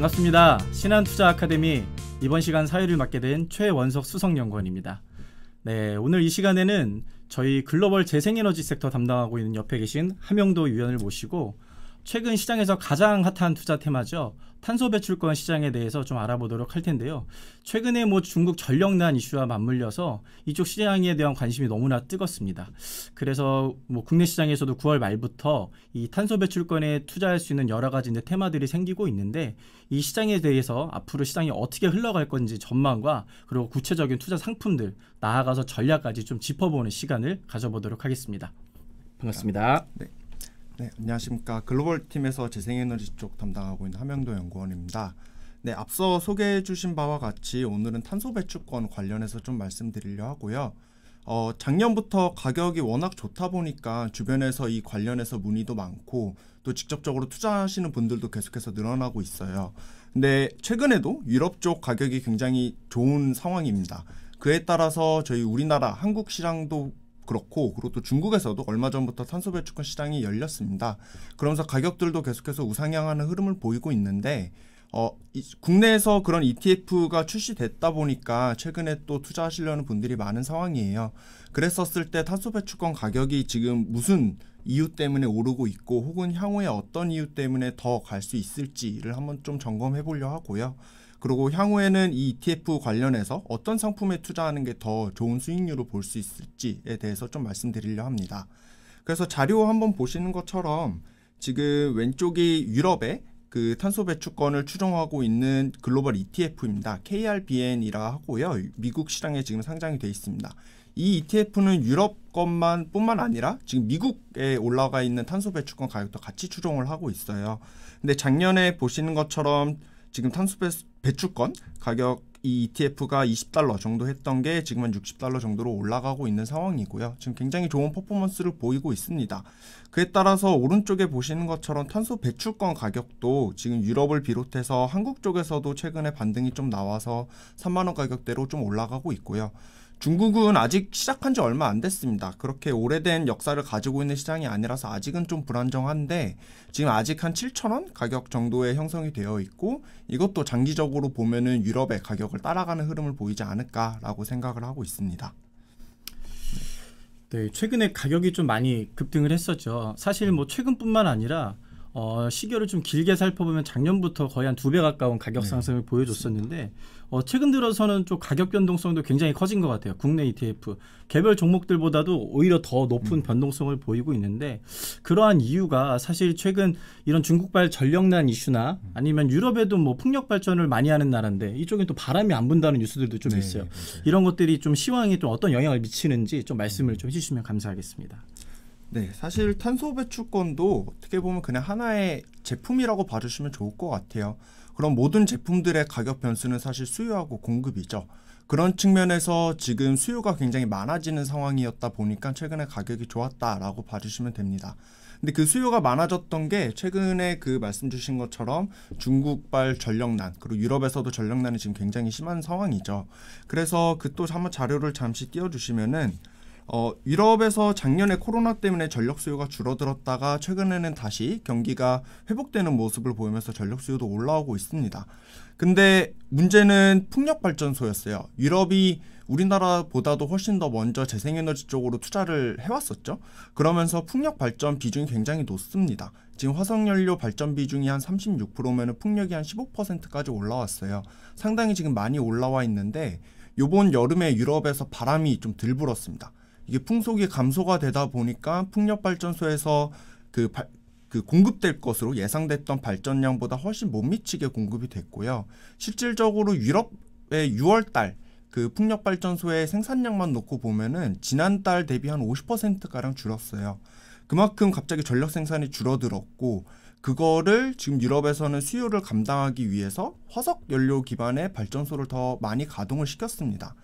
반갑습니다. 신한투자 아카데미 이번 시간 사회를 맡게 된 최원석 수석연구원입니다. 네, 오늘 이 시간에는 저희 글로벌 재생에너지 섹터 담당하고 있는 옆에 계신 함영도 위원을 모시고 최근 시장에서 가장 핫한 투자 테마죠. 탄소 배출권 시장에 대해서 좀 알아보도록 할 텐데요. 최근에 뭐 중국 전력난 이슈와 맞물려서 이쪽 시장에 대한 관심이 너무나 뜨겁습니다. 그래서 뭐 국내 시장에서도 9월 말부터 이 탄소 배출권에 투자할 수 있는 여러 가지 이제 테마들이 생기고 있는데 이 시장에 대해서 앞으로 시장이 어떻게 흘러갈 건지 전망과 그리고 구체적인 투자 상품들 나아가서 전략까지 좀 짚어보는 시간을 가져보도록 하겠습니다. 반갑습니다. 네. 네, 안녕하십니까. 글로벌 팀에서 재생에너지 쪽 담당하고 있는 함영도 연구원입니다. 네, 앞서 소개해 주신 바와 같이 오늘은 탄소 배출권 관련해서 좀 말씀드리려 하고요. 어, 작년부터 가격이 워낙 좋다 보니까 주변에서 이 관련해서 문의도 많고 또 직접적으로 투자하시는 분들도 계속해서 늘어나고 있어요. 근데 최근에도 유럽 쪽 가격이 굉장히 좋은 상황입니다. 그에 따라서 저희 우리나라 한국 시장도 그렇고 그리고 또 중국에서도 얼마 전부터 탄소 배출권 시장이 열렸습니다. 그러면서 가격들도 계속해서 우상향하는 흐름을 보이고 있는데 어, 이, 국내에서 그런 ETF가 출시됐다 보니까 최근에 또 투자하시려는 분들이 많은 상황이에요. 그랬었을 때 탄소 배출권 가격이 지금 무슨 이유 때문에 오르고 있고 혹은 향후에 어떤 이유 때문에 더 갈 수 있을지를 한번 좀 점검해 보려 하고요. 그리고 향후에는 이 ETF 관련해서 어떤 상품에 투자하는 게 더 좋은 수익률로 볼 수 있을지에 대해서 좀 말씀드리려 합니다. 그래서 자료 한번 보시는 것처럼 지금 왼쪽이 유럽의 그 탄소 배출권을 추종하고 있는 글로벌 ETF입니다. KRBN이라 하고요. 미국 시장에 지금 상장이 돼 있습니다. 이 ETF는 유럽 것만 뿐만 아니라 지금 미국에 올라가 있는 탄소 배출권 가격도 같이 추종을 하고 있어요. 근데 작년에 보시는 것처럼 지금 탄소 배출권 가격 이 ETF가 20달러 정도 했던 게 지금 은 60달러 정도로 올라가고 있는 상황이고요. 지금 굉장히 좋은 퍼포먼스를 보이고 있습니다. 그에 따라서 오른쪽에 보시는 것처럼 탄소 배출권 가격도 지금 유럽을 비롯해서 한국 쪽에서도 최근에 반등이 좀 나와서 3만원 가격대로 좀 올라가고 있고요. 중국은 아직 시작한 지 얼마 안 됐습니다. 그렇게 오래된 역사를 가지고 있는 시장이 아니라서 아직은 좀 불안정한데 지금 아직 한7천원 가격 정도에 형성이 되어 있고 이것도 장기적으로 보면은 유럽의 가격을 따라가는 흐름을 보이지 않을까라고 생각을 하고 있습니다. 네, 최근에 가격이 좀 많이 급등을 했었죠. 사실 뭐 최근뿐만 아니라 어, 시계를 좀 길게 살펴보면 작년부터 거의 한 두 배 가까운 가격 네. 상승을 네. 보여줬었는데 어, 최근 들어서는 좀 가격 변동성도 굉장히 커진 것 같아요. 국내 ETF 개별 종목들보다도 오히려 더 높은 음. 변동성을 보이고 있는데 그러한 이유가 사실 최근 이런 중국발 전력난 이슈나 음. 아니면 유럽에도 뭐 풍력 발전을 많이 하는 나라인데 이쪽엔 또 바람이 안 분다는 뉴스들도 좀 네, 있어요. 맞아요. 이런 것들이 좀 시황에 좀 어떤 영향을 미치는지 좀 말씀을 음. 좀 해주시면 감사하겠습니다. 네, 사실 탄소 배출권도 어떻게 보면 그냥 하나의 제품이라고 봐주시면 좋을 것 같아요. 그럼 모든 제품들의 가격 변수는 사실 수요하고 공급이죠. 그런 측면에서 지금 수요가 굉장히 많아지는 상황이었다 보니까 최근에 가격이 좋았다라고 봐주시면 됩니다. 근데 그 수요가 많아졌던 게 최근에 그 말씀 주신 것처럼 중국발 전력난 그리고 유럽에서도 전력난이 지금 굉장히 심한 상황이죠. 그래서 그 또 한번 자료를 잠시 띄워주시면은 어, 유럽에서 작년에 코로나 때문에 전력 수요가 줄어들었다가 최근에는 다시 경기가 회복되는 모습을 보이면서 전력 수요도 올라오고 있습니다. 근데 문제는 풍력 발전소였어요. 유럽이 우리나라보다도 훨씬 더 먼저 재생에너지 쪽으로 투자를 해왔었죠. 그러면서 풍력 발전 비중이 굉장히 높습니다. 지금 화석연료 발전 비중이 한 36%면 풍력이 한 15%까지 올라왔어요. 상당히 지금 많이 올라와 있는데 요번 여름에 유럽에서 바람이 좀 덜 불었습니다. 이게 풍속이 감소가 되다 보니까 풍력 발전소에서 그, 바, 그 공급될 것으로 예상됐던 발전량보다 훨씬 못 미치게 공급이 됐고요. 실질적으로 유럽의 6월 달 그 풍력 발전소의 생산량만 놓고 보면은 지난달 대비 한 50%가량 줄었어요. 그만큼 갑자기 전력 생산이 줄어들었고 그거를 지금 유럽에서는 수요를 감당하기 위해서 화석 연료 기반의 발전소를 더 많이 가동을 시켰습니다.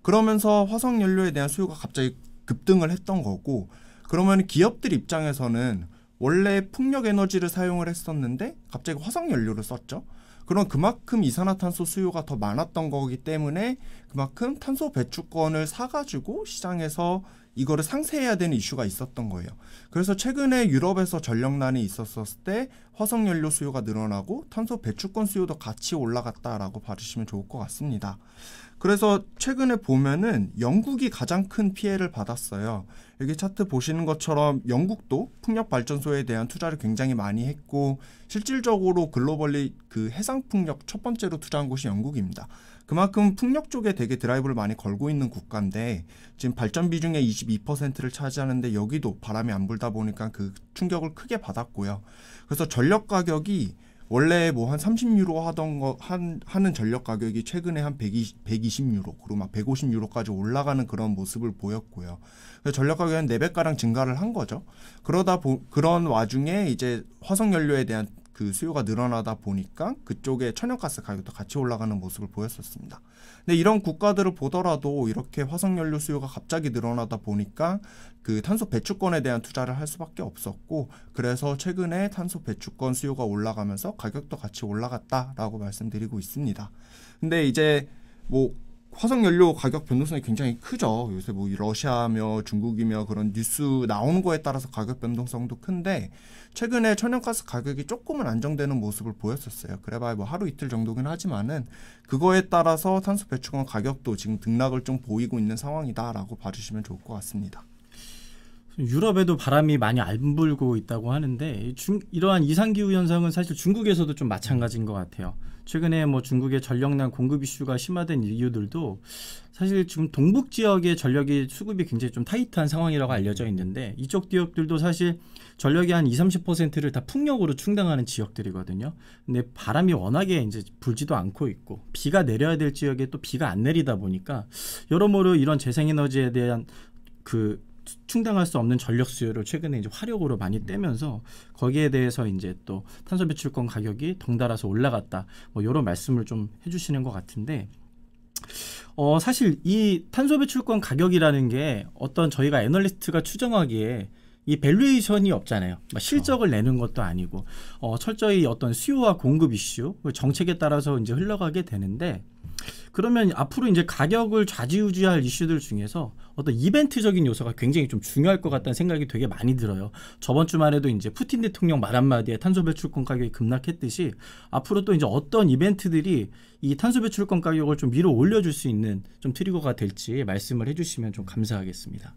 그러면서 화석 연료에 대한 수요가 갑자기 급등을 했던 거고 그러면 기업들 입장에서는 원래 풍력 에너지를 사용을 했었는데 갑자기 화석 연료를 썼죠. 그럼 그만큼 이산화탄소 수요가 더 많았던 거기 때문에 그만큼 탄소 배출권을 사가지고 시장에서 이거를 상쇄해야 되는 이슈가 있었던 거예요. 그래서 최근에 유럽에서 전력난이 있었을 때 화석 연료 수요가 늘어나고 탄소 배출권 수요도 같이 올라갔다라고 봐주시면 좋을 것 같습니다. 그래서 최근에 보면은 영국이 가장 큰 피해를 받았어요. 여기 차트 보시는 것처럼 영국도 풍력 발전소에 대한 투자를 굉장히 많이 했고 실질적으로 글로벌리 그 해상 풍력 첫 번째로 투자한 곳이 영국입니다. 그만큼 풍력 쪽에 되게 드라이브를 많이 걸고 있는 국가인데 지금 발전 비중의 22%를 차지하는데 여기도 바람이 안 불다 보니까 그 충격을 크게 받았고요. 그래서 전력 가격이 원래 뭐 한 30유로 하던 거 한, 하는 전력 가격이 최근에 한 120, 120유로 그리고 막 150유로까지 올라가는 그런 모습을 보였고요. 그래서 전력 가격은 4배가량 증가를 한 거죠. 그러다 보, 그런 와중에 이제 화석 연료에 대한 그 수요가 늘어나다 보니까 그쪽에 천연가스 가격도 같이 올라가는 모습을 보였었습니다. 근데 이런 국가들을 보더라도 이렇게 화석연료 수요가 갑자기 늘어나다 보니까 그 탄소 배출권에 대한 투자를 할 수밖에 없었고 그래서 최근에 탄소 배출권 수요가 올라가면서 가격도 같이 올라갔다라고 말씀드리고 있습니다. 근데 이제 뭐 화석연료 가격 변동성이 굉장히 크죠. 요새 뭐 러시아며 중국이며 그런 뉴스 나오는 거에 따라서 가격 변동성도 큰데 최근에 천연가스 가격이 조금은 안정되는 모습을 보였었어요. 그래봐야 뭐 하루 이틀 정도긴 하지만은 그거에 따라서 탄소 배출권 가격도 지금 등락을 좀 보이고 있는 상황이다라고 봐주시면 좋을 것 같습니다. 유럽에도 바람이 많이 안 불고 있다고 하는데 중, 이러한 이상기후 현상은 사실 중국에서도 좀 마찬가지인 것 같아요. 최근에 뭐 중국의 전력난 공급 이슈가 심화된 이유들도 사실 지금 동북 지역의 전력이 수급이 굉장히 좀 타이트한 상황이라고 알려져 있는데 이쪽 지역들도 사실 전력이 한 20, 30%를 다 풍력으로 충당하는 지역들이거든요. 근데 바람이 워낙에 이제 불지도 않고 있고 비가 내려야 될 지역에 또 비가 안 내리다 보니까 여러모로 이런 재생에너지에 대한 그 충당할 수 없는 전력 수요를 최근에 이제 화력으로 많이 떼면서 거기에 대해서 이제 또 탄소 배출권 가격이 덩달아서 올라갔다 뭐 이런 말씀을 좀 해주시는 것 같은데 어 사실 이 탄소 배출권 가격이라는 게 어떤 저희가 애널리스트가 추정하기에 이 밸류에이션이 없잖아요. 실적을 내는 것도 아니고 어, 철저히 어떤 수요와 공급 이슈 그 정책에 따라서 이제 흘러가게 되는데 그러면 앞으로 이제 가격을 좌지우지할 이슈들 중에서 어떤 이벤트적인 요소가 굉장히 좀 중요할 것 같다는 생각이 되게 많이 들어요. 저번 주만 해도 이제 푸틴 대통령 말 한마디에 탄소 배출권 가격이 급락했듯이 앞으로 또 이제 어떤 이벤트들이 이 탄소 배출권 가격을 좀 위로 올려줄 수 있는 좀 트리거가 될지 말씀을 해주시면 좀 감사하겠습니다.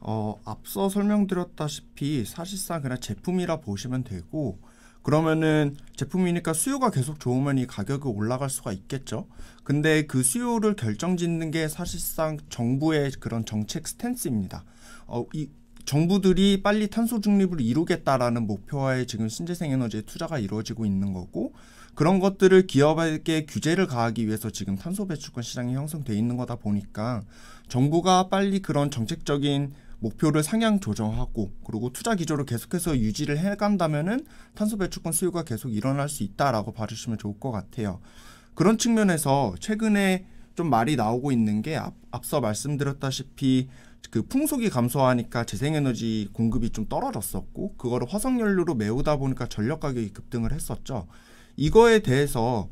어, 앞서 설명드렸다시피 사실상 그냥 제품이라 보시면 되고 그러면은 제품이니까 수요가 계속 좋으면 이 가격이 올라갈 수가 있겠죠. 근데 그 수요를 결정짓는 게 사실상 정부의 그런 정책 스탠스입니다. 어, 이 정부들이 빨리 탄소 중립을 이루겠다라는 목표와의 지금 신재생 에너지의 투자가 이루어지고 있는 거고 그런 것들을 기업에게 규제를 가하기 위해서 지금 탄소 배출권 시장이 형성돼 있는 거다 보니까 정부가 빨리 그런 정책적인 목표를 상향 조정하고 그리고 투자 기조를 계속해서 유지를 해간다면은 탄소 배출권 수요가 계속 일어날 수 있다라고 봐주시면 좋을 것 같아요. 그런 측면에서 최근에 좀 말이 나오고 있는 게 앞, 서 말씀드렸다시피 그 풍속이 감소하니까 재생에너지 공급이 좀 떨어졌었고 그거를 화석연료로 메우다 보니까 전력 가격이 급등을 했었죠. 이거에 대해서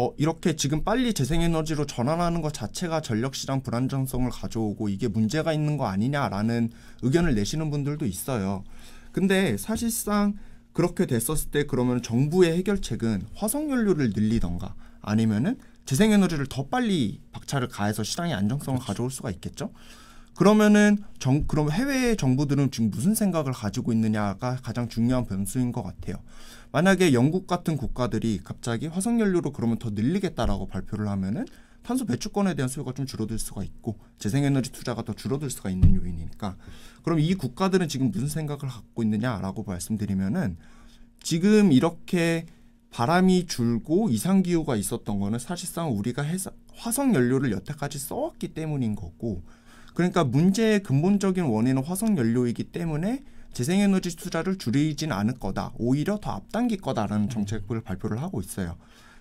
어, 이렇게 지금 빨리 재생에너지로 전환하는 것 자체가 전력시장 불안정성을 가져오고 이게 문제가 있는 거 아니냐라는 의견을 내시는 분들도 있어요. 근데 사실상 그렇게 됐었을 때 그러면 정부의 해결책은 화석연료를 늘리던가 아니면은 재생에너지를 더 빨리 박차를 가해서 시장의 안정성을 그렇죠. 가져올 수가 있겠죠. 그러면은 정, 그럼 해외 정부들은 지금 무슨 생각을 가지고 있느냐가 가장 중요한 변수인 것 같아요. 만약에 영국 같은 국가들이 갑자기 화석연료로 그러면 더 늘리겠다라고 발표를 하면은 탄소 배출권에 대한 수요가 좀 줄어들 수가 있고 재생에너지 투자가 더 줄어들 수가 있는 요인이니까 그럼 이 국가들은 지금 무슨 생각을 갖고 있느냐라고 말씀드리면은 지금 이렇게 바람이 줄고 이상 기후가 있었던 거는 사실상 우리가 화석 연료를 여태까지 써왔기 때문인 거고 그러니까 문제의 근본적인 원인은 화석 연료이기 때문에 재생에너지 투자를 줄이진 않을 거다. 오히려 더 앞당길 거다라는 음. 정책을 발표를 하고 있어요.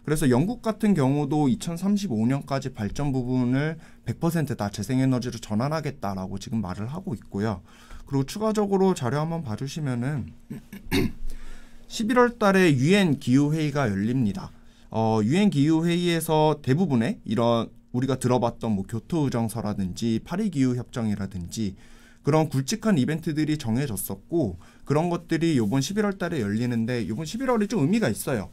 그래서 영국 같은 경우도 2035년까지 발전 부분을 100%다 재생에너지로 전환하겠다라고 지금 말을 하고 있고요. 그리고 추가적으로 자료 한번 봐주시면은 11월 달에 유엔 기후 회의가 열립니다. 어, 유엔 기후 회의에서 대부분의 이런 우리가 들어봤던 뭐 교토의정서라든지 파리기후협정이라든지 그런 굵직한 이벤트들이 정해졌었고 그런 것들이 요번 11월 달에 열리는데 요번 11월이 좀 의미가 있어요.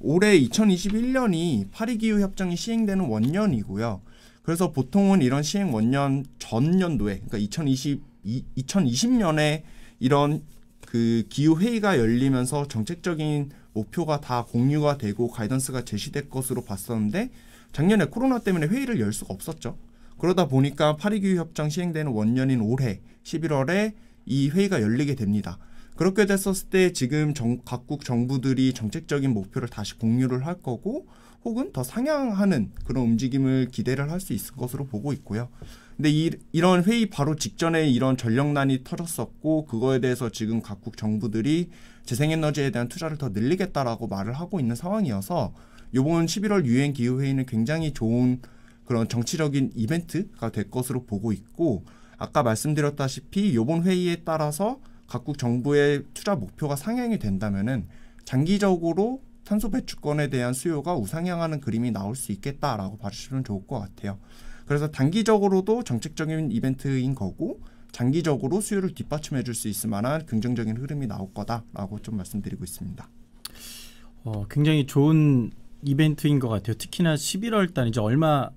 올해 2021년이 파리기후협정이 시행되는 원년이고요. 그래서 보통은 이런 시행 원년 전년도에 그러니까 2020 2020년에 이런 그 기후 회의가 열리면서 정책적인 목표가 다 공유가 되고 가이던스가 제시될 것으로 봤었는데 작년에 코로나 때문에 회의를 열 수가 없었죠. 그러다 보니까 파리 교육 협정 시행되는 원년인 올해 11월에 이 회의가 열리게 됩니다. 그렇게 됐었을 때 지금 정, 각국 정부들이 정책적인 목표를 다시 공유를 할 거고 혹은 더 상향하는 그런 움직임을 기대를 할 수 있을 것으로 보고 있고요. 근데 이, 이런 회의 바로 직전에 이런 전력난이 터졌었고 그거에 대해서 지금 각국 정부들이 재생에너지에 대한 투자를 더 늘리겠다라고 말을 하고 있는 상황이어서 이번 11월 유엔 기후회의는 굉장히 좋은 그런 정치적인 이벤트가 될 것으로 보고 있고 아까 말씀드렸다시피 이번 회의에 따라서 각국 정부의 투자 목표가 상향이 된다면은 장기적으로 탄소 배출권에 대한 수요가 우상향하는 그림이 나올 수 있겠다라고 봐주시면 좋을 것 같아요. 그래서 단기적으로도 정책적인 이벤트인 거고 장기적으로 수요를 뒷받침해 줄 수 있을 만한 긍정적인 흐름이 나올 거다라고 좀 말씀드리고 있습니다. 어, 굉장히 좋은 이벤트인 것 같아요. 특히나 11월 달 이제 얼마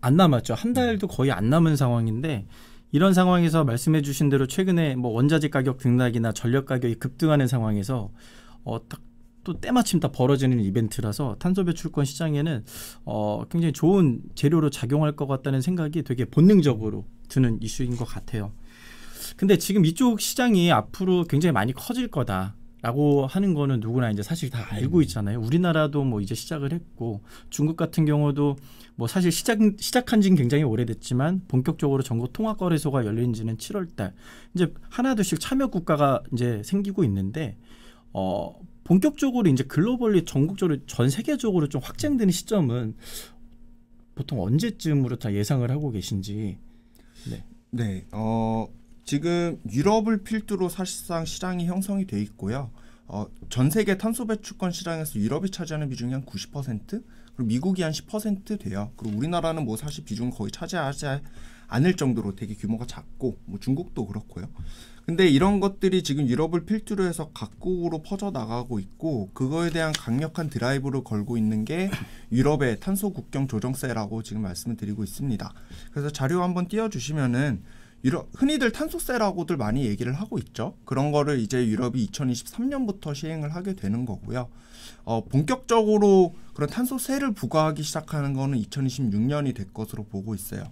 안 남았죠. 한 달도 거의 안 남은 상황인데 이런 상황에서 말씀해 주신 대로 최근에 뭐 원자재 가격 등락이나 전력 가격이 급등하는 상황에서 어, 딱또 때마침 다 벌어지는 이벤트라서 탄소 배출권 시장에는 어, 굉장히 좋은 재료로 작용할 것 같다는 생각이 되게 본능적으로 드는 이슈인 것 같아요. 근데 지금 이쪽 시장이 앞으로 굉장히 많이 커질 거다. 라고 하는 거는 누구나 이제 사실 다 알고 있잖아요. 우리나라도 뭐 이제 시작을 했고 중국 같은 경우도 뭐 사실 시작 시작한 지는 굉장히 오래됐지만 본격적으로 전국 통합 거래소가 열린 지는 7월 달. 이제 하나둘씩 참여 국가가 이제 생기고 있는데 어 본격적으로 이제 글로벌리 전국적으로 전 세계적으로 좀 확장되는 시점은 보통 언제쯤으로 다 예상을 하고 계신지 네. 네. 어, 지금 유럽을 필두로 사실상 시장이 형성이 돼 있고요. 어, 전 세계 탄소 배출권 시장에서 유럽이 차지하는 비중이 한 90%, 그리고 미국이 한 10% 돼요. 그리고 우리나라는 뭐 사실 비중 거의 차지하지 않을 정도로 되게 규모가 작고 뭐 중국도 그렇고요. 근데 이런 것들이 지금 유럽을 필두로 해서 각국으로 퍼져나가고 있고 그거에 대한 강력한 드라이브를 걸고 있는 게 유럽의 탄소 국경 조정세라고 지금 말씀을 드리고 있습니다. 그래서 자료 한번 띄워주시면은 유럽 흔히들 탄소세라고들 많이 얘기를 하고 있죠. 그런 거를 이제 유럽이 2023년부터 시행을 하게 되는 거고요. 어, 본격적으로 그런 탄소세를 부과하기 시작하는 거는 2026년이 될 것으로 보고 있어요.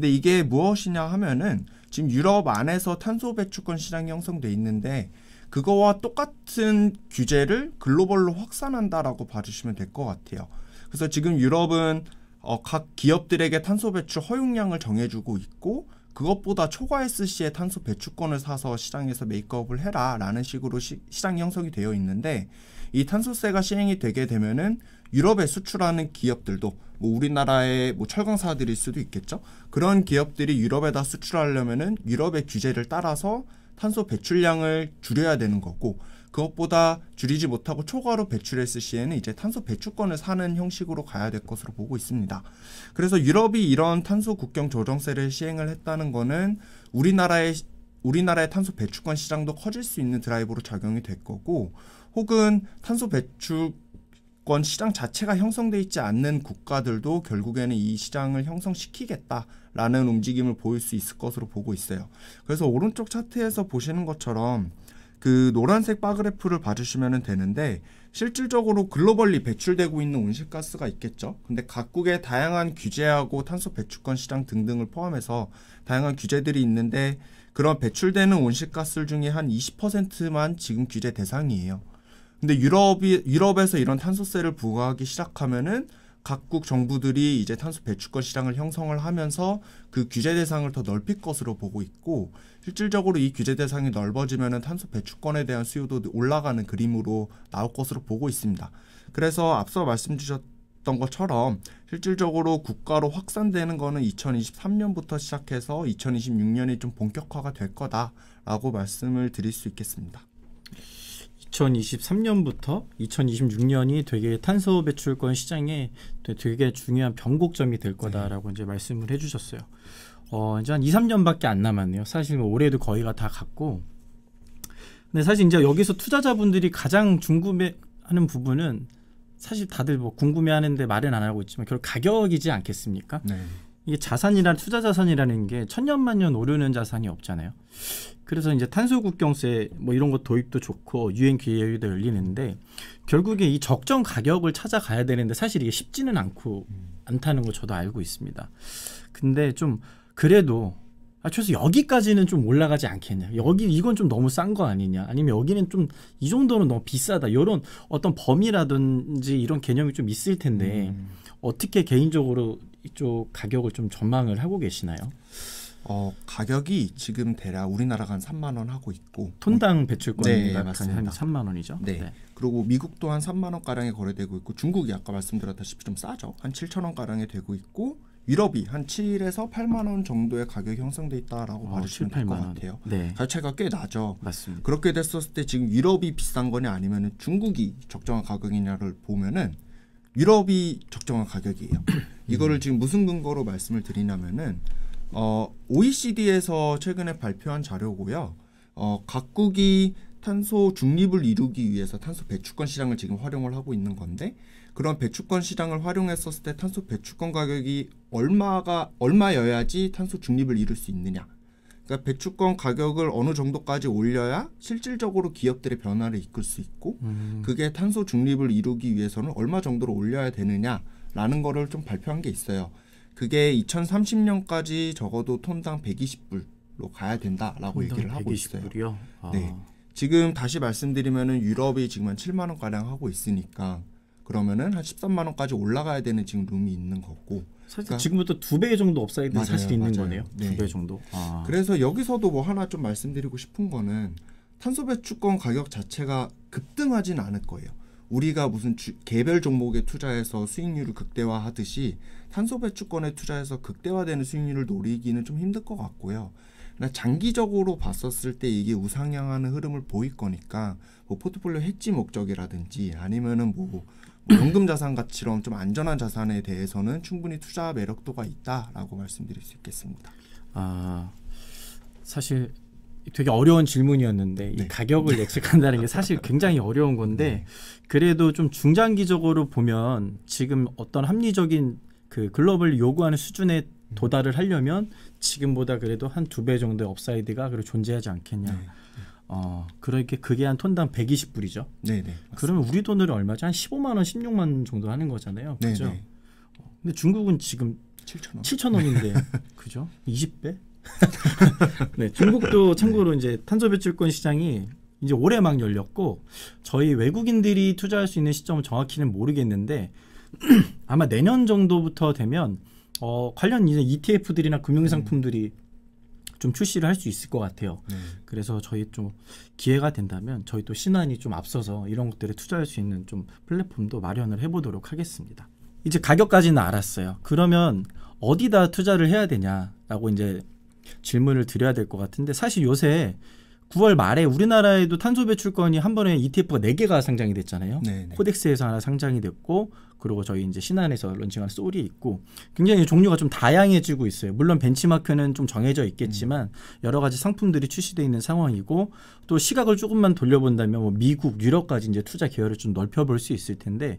근데 이게 무엇이냐 하면은 지금 유럽 안에서 탄소 배출권 시장이 형성돼 있는데 그거와 똑같은 규제를 글로벌로 확산한다라고 봐주시면 될 것 같아요. 그래서 지금 유럽은 어, 각 기업들에게 탄소 배출 허용량을 정해주고 있고 그것보다 초과 s 을의 탄소 배출권을 사서 시장에서 메이크업을 해라라는 식으로 시, 시장 형성이 되어 있는데 이 탄소세가 시행이 되게 되면은 유럽에 수출하는 기업들도 뭐 우리나라의 뭐 철강사들일 수도 있겠죠. 그런 기업들이 유럽에다 수출하려면은 유럽의 규제를 따라서 탄소 배출량을 줄여야 되는 거고 그것보다 줄이지 못하고 초과로 배출했을 시에는 이제 탄소 배출권을 사는 형식으로 가야 될 것으로 보고 있습니다. 그래서 유럽이 이런 탄소 국경 조정세를 시행을 했다는 거는 우리나라의 우리나라의 탄소 배출권 시장도 커질 수 있는 드라이브로 작용이 될 거고 혹은 탄소 배출 주권 시장 자체가 형성돼 있지 않는 국가들도 결국에는 이 시장을 형성시키겠다라는 움직임을 보일 수 있을 것으로 보고 있어요. 그래서 오른쪽 차트에서 보시는 것처럼 그 노란색 바그래프를 봐주시면 되는데 실질적으로 글로벌리 배출되고 있는 온실가스가 있겠죠. 근데 각국의 다양한 규제하고 탄소 배출권 시장 등등을 포함해서 다양한 규제들이 있는데 그런 배출되는 온실가스 중에 한 20%만 지금 규제 대상이에요. 근데 유럽이 유럽에서 이런 탄소세를 부과하기 시작하면은 각국 정부들이 이제 탄소 배출권 시장을 형성을 하면서 그 규제 대상을 더 넓힐 것으로 보고 있고 실질적으로 이 규제 대상이 넓어지면은 탄소 배출권에 대한 수요도 올라가는 그림으로 나올 것으로 보고 있습니다. 그래서 앞서 말씀 주셨던 것처럼 실질적으로 국가로 확산되는 거는 2023년부터 시작해서 2026년이 좀 본격화가 될 거다라고 말씀을 드릴 수 있겠습니다. 2023년부터 2026년이 되게 탄소 배출권 시장에 되게 중요한 변곡점이 될 네. 거다라고 네. 이제 말씀을 해주셨어요. 어, 이제 한 2, 3년밖에 안 남았네요. 사실 뭐 올해도 거의다 갔고. 근데 사실 이제 여기서 투자자분들이 가장 궁금해하는 부분은 사실 다들 뭐 궁금해하는데 말은 안 하고 있지만 결국 가격이지 않겠습니까? 네. 이게 자산이란 투자 자산이라는 게 천년만년 오르는 자산이 없잖아요. 그래서 이제 탄소 국경세 뭐 이런 거 도입도 좋고 유엔 기회도 열리는데 결국에 이 적정 가격을 찾아가야 되는데 사실 이게 쉽지는 않고 않다는 거 저도 알고 있습니다. 근데 좀 그래도 아, 최소 여기까지는 좀 올라가지 않겠냐. 여기 이건 좀 너무 싼 거 아니냐. 아니면 여기는 좀 이 정도는 너무 비싸다. 이런 어떤 범위라든지 이런 개념이 좀 있을 텐데 음. 어떻게 개인적으로 이쪽 가격을 좀 전망을 하고 계시나요? 어, 가격이 지금 대략 우리나라한 3만 원 하고 있고 톤당 배출권이 네, 한 3만 원이죠. 네. 네. 그리고 미국 또한 3만 원 가량에 거래되고 있고 중국이 아까 말씀드렸다시피 좀 싸죠. 한 7천 원 가량에 되고 있고 유럽이 한 7에서 8만 원 정도의 가격이 형성돼 있다라고 어, 봐주시면 될것 같아요. 네. 가격 차가꽤 나죠. 맞습니다. 그렇게 됐었을 때 지금 유럽이 비싼 거냐 아니면 중국이 적정한 가격이냐를 보면은 유럽이 적정한 가격이에요. 음. 이거를 지금 무슨 근거로 말씀을 드리냐면은 어, OECD에서 최근에 발표한 자료고요. 어, 각국이 탄소 중립을 이루기 위해서 탄소 배출권 시장을 지금 활용을 하고 있는 건데 그런 배출권 시장을 활용했었을 때 탄소 배출권 가격이 얼마가 얼마여야지 탄소 중립을 이룰 수 있느냐 그러니까 배추권 가격을 어느 정도까지 올려야 실질적으로 기업들의 변화를 이끌 수 있고 음. 그게 탄소 중립을 이루기 위해서는 얼마 정도로 올려야 되느냐라는 거를 좀 발표한 게 있어요. 그게 2030년까지 적어도 톤당 120불로 가야 된다라고 얘기를 하고 있어요. 아. 네. 지금 다시 말씀드리면 유럽이 지금 한 7만 원 가량 하고 있으니까 그러면은 한 13만 원까지 올라가야 되는 지금 룸이 있는 거고. 사실 그러니까 지금부터 두 배 정도 업사이드 맞 사실 있는 맞아요. 거네요. 두배 네. 정도. 아. 그래서 여기서도 뭐 하나 좀 말씀드리고 싶은 거는 탄소 배출권 가격 자체가 급등하진 않을 거예요. 우리가 무슨 주, 개별 종목에 투자해서 수익률을 극대화하듯이 탄소 배출권에 투자해서 극대화되는 수익률을 노리기는 좀 힘들 것 같고요. 그러니까 장기적으로 봤었을 때 이게 우상향하는 흐름을 보일 거니까 뭐 포트폴리오 해지 목적이라든지 아니면은 뭐, 뭐 연금 자산 가치처럼 좀 안전한 자산에 대해서는 충분히 투자 매력도가 있다라고 말씀드릴 수 있겠습니다. 아 사실 되게 어려운 질문이었는데 네. 이 가격을 예측한다는 게 사실 굉장히 어려운 건데 네. 그래도 좀 중장기적으로 보면 지금 어떤 합리적인 그 글로벌 요구하는 수준에 음. 도달을 하려면 지금보다 그래도 한 두 배 정도의 업사이드가 그래 존재하지 않겠냐. 네. 어, 그렇게 그러니까 그게 한 톤당 120불이죠. 네, 네. 그러면 우리 돈으로 얼마죠? 한 15만 원, 16만 원 정도 하는 거잖아요. 네, 그죠? 네. 어, 근데 중국은 지금 7천0원7 0원인데 그죠? 20배? 네, 중국도 참고로 네. 이제 탄소 배출권 시장이 이제 올해 막 열렸고 저희 외국인들이 투자할 수 있는 시점은 정확히는 모르겠는데 아마 내년 정도부터 되면 어, 관련 이제 ETF들이나 금융 상품들이 음. 좀 출시를 할 수 있을 것 같아요. 네. 그래서 저희 좀 기회가 된다면 저희 또 신안이 좀 앞서서 이런 것들에 투자할 수 있는 좀 플랫폼도 마련을 해보도록 하겠습니다. 이제 가격까지는 알았어요. 그러면 어디다 투자를 해야 되냐라고 이제 질문을 드려야 될 것 같은데 사실 요새 9월 말에 우리나라에도 탄소 배출권이 한 번에 ETF가 4개가 상장이 됐잖아요. 네네. 네. 코덱스에서 하나 상장이 됐고 그리고 저희 이제 신한에서 런칭한 솔리 있고 굉장히 종류가 좀 다양해지고 있어요. 물론 벤치마크는 좀 정해져 있겠지만 음. 여러 가지 상품들이 출시되어 있는 상황이고 또 시각을 조금만 돌려본다면 뭐 미국, 유럽까지 이제 투자 계열을 좀 넓혀 볼 수 있을 텐데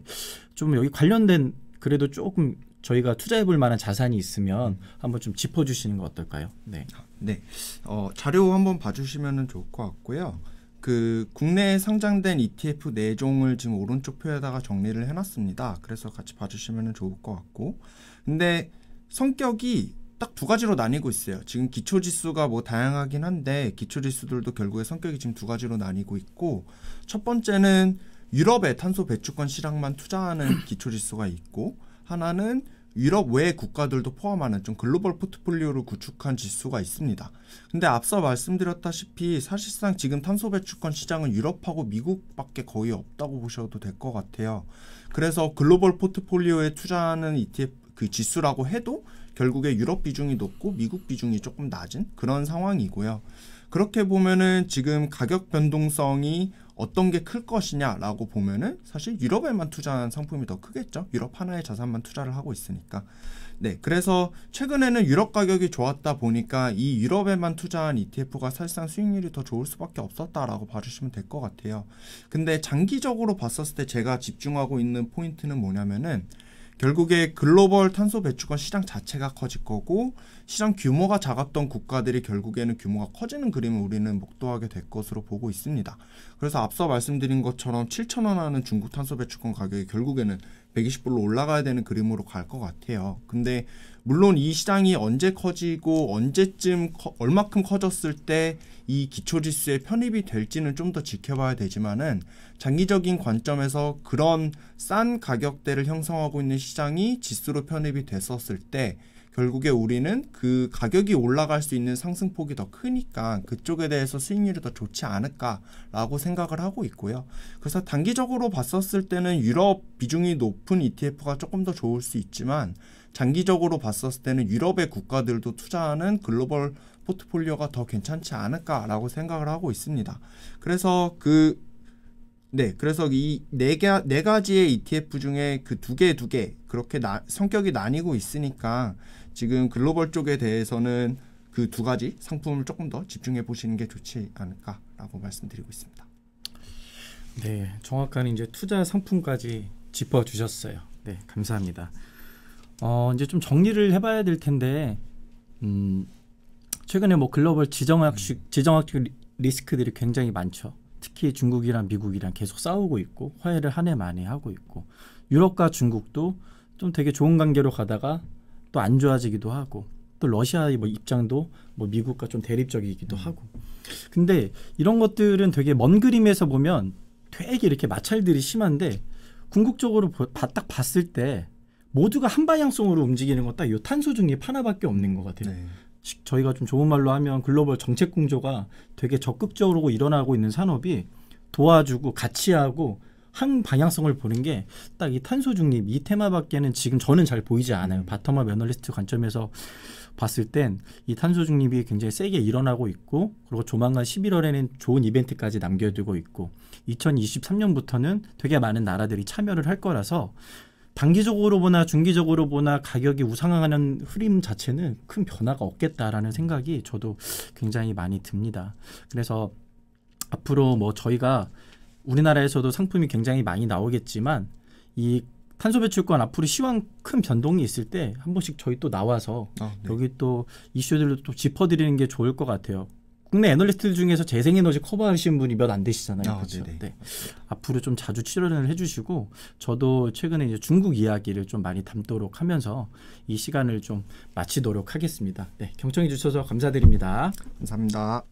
좀 여기 관련된 그래도 조금 저희가 투자해 볼 만한 자산이 있으면 한번 좀 짚어 주시는 거 어떨까요? 네. 네. 어, 자료 한번 봐 주시면 좋을 것 같고요. 그 국내에 상장된 ETF 4종을 지금 오른쪽 표에다가 정리를 해 놨습니다. 그래서 같이 봐 주시면 좋을 것 같고. 근데 성격이 딱 두 가지로 나뉘고 있어요. 지금 기초 지수가 뭐 다양하긴 한데 기초 지수들도 결국에 성격이 지금 두 가지로 나뉘고 있고 첫 번째는 유럽의 탄소 배출권 시장만 투자하는 기초 지수가 있고 하나는 유럽 외 국가들도 포함하는 좀 글로벌 포트폴리오를 구축한 지수가 있습니다. 근데 앞서 말씀드렸다시피 사실상 지금 탄소 배출권 시장은 유럽하고 미국밖에 거의 없다고 보셔도 될 것 같아요. 그래서 글로벌 포트폴리오에 투자하는 ETF 그 지수라고 해도 결국에 유럽 비중이 높고 미국 비중이 조금 낮은 그런 상황이고요. 그렇게 보면은 지금 가격 변동성이 어떤 게 클 것이냐라고 보면은 사실 유럽에만 투자한 상품이 더 크겠죠. 유럽 하나의 자산만 투자를 하고 있으니까. 네, 그래서 최근에는 유럽 가격이 좋았다 보니까 이 유럽에만 투자한 ETF가 사실상 수익률이 더 좋을 수밖에 없었다라고 봐주시면 될 것 같아요. 근데 장기적으로 봤었을 때 제가 집중하고 있는 포인트는 뭐냐면은 결국에 글로벌 탄소 배출권 시장 자체가 커질 거고 시장 규모가 작았던 국가들이 결국에는 규모가 커지는 그림을 우리는 목도하게 될 것으로 보고 있습니다. 그래서 앞서 말씀드린 것처럼 7천원 하는 중국 탄소 배출권 가격이 결국에는 120불로 올라가야 되는 그림으로 갈 것 같아요. 근데 물론 이 시장이 언제 커지고 언제쯤 커, 얼마큼 커졌을 때 이 기초지수에 편입이 될지는 좀 더 지켜봐야 되지만은 장기적인 관점에서 그런 싼 가격대를 형성하고 있는 시장이 지수로 편입이 됐었을 때 결국에 우리는 그 가격이 올라갈 수 있는 상승폭이 더 크니까 그쪽에 대해서 수익률이 더 좋지 않을까라고 생각을 하고 있고요. 그래서 단기적으로 봤었을 때는 유럽 비중이 높은 ETF가 조금 더 좋을 수 있지만 장기적으로 봤었을 때는 유럽의 국가들도 투자하는 글로벌 포트폴리오가 더 괜찮지 않을까라고 생각을 하고 있습니다. 그래서 그 네, 그래서 이네 네 가지의 ETF 중에 그 두 개, 두 개, 그렇게 나, 성격이 나뉘고 있으니까 지금 글로벌 쪽에 대해서는 그 두 가지 상품을 조금 더 집중해 보시는 게 좋지 않을까라고 말씀드리고 있습니다. 네, 정확한 이제 투자 상품까지 짚어 주셨어요. 네, 감사합니다. 어, 이제 좀 정리를 해봐야 될 텐데, 음, 최근에 뭐 글로벌 지정학식, 음. 지정학적 리스크들이 굉장히 많죠. 특히 중국이랑 미국이랑 계속 싸우고 있고 화해를 한해 만에 하고 있고 유럽과 중국도 좀 되게 좋은 관계로 가다가 또 안 좋아지기도 하고 또 러시아의 뭐 입장도 뭐 미국과 좀 대립적이기도 음. 하고 근데 이런 것들은 되게 먼 그림에서 보면 되게 이렇게 마찰들이 심한데 궁극적으로 바, 딱 봤을 때 모두가 한 방향성으로 움직이는 건딱이 탄소 중립 하나밖에 없는 것 같아요. 네. 저희가 좀 좋은 말로 하면 글로벌 정책 공조가 되게 적극적으로 일어나고 있는 산업이 도와주고 같이 하고 한 방향성을 보는 게 딱 이 탄소 중립 이 테마밖에는 지금 저는 잘 보이지 않아요. 바텀업 애널리스트 관점에서 봤을 땐 이 탄소 중립이 굉장히 세게 일어나고 있고 그리고 조만간 11월에는 좋은 이벤트까지 남겨두고 있고 2023년부터는 되게 많은 나라들이 참여를 할 거라서 단기적으로 보나 중기적으로 보나 가격이 우상향하는 흐름 자체는 큰 변화가 없겠다라는 생각이 저도 굉장히 많이 듭니다. 그래서 앞으로 뭐 저희가 우리나라에서도 상품이 굉장히 많이 나오겠지만 이 탄소 배출권 앞으로 시황 큰 변동이 있을 때 한 번씩 저희 또 나와서 아, 네. 여기 또이슈들도또 짚어드리는 게 좋을 것 같아요. 국내 애널리스트 중에서 재생에너지 커버하신 분이 몇 안 되시잖아요. 아, 그렇죠. 네. 앞으로 좀 자주 출연을 해주시고 저도 최근에 이제 중국 이야기를 좀 많이 담도록 하면서 이 시간을 좀 마치도록 하겠습니다. 네, 경청해 주셔서 감사드립니다. 감사합니다.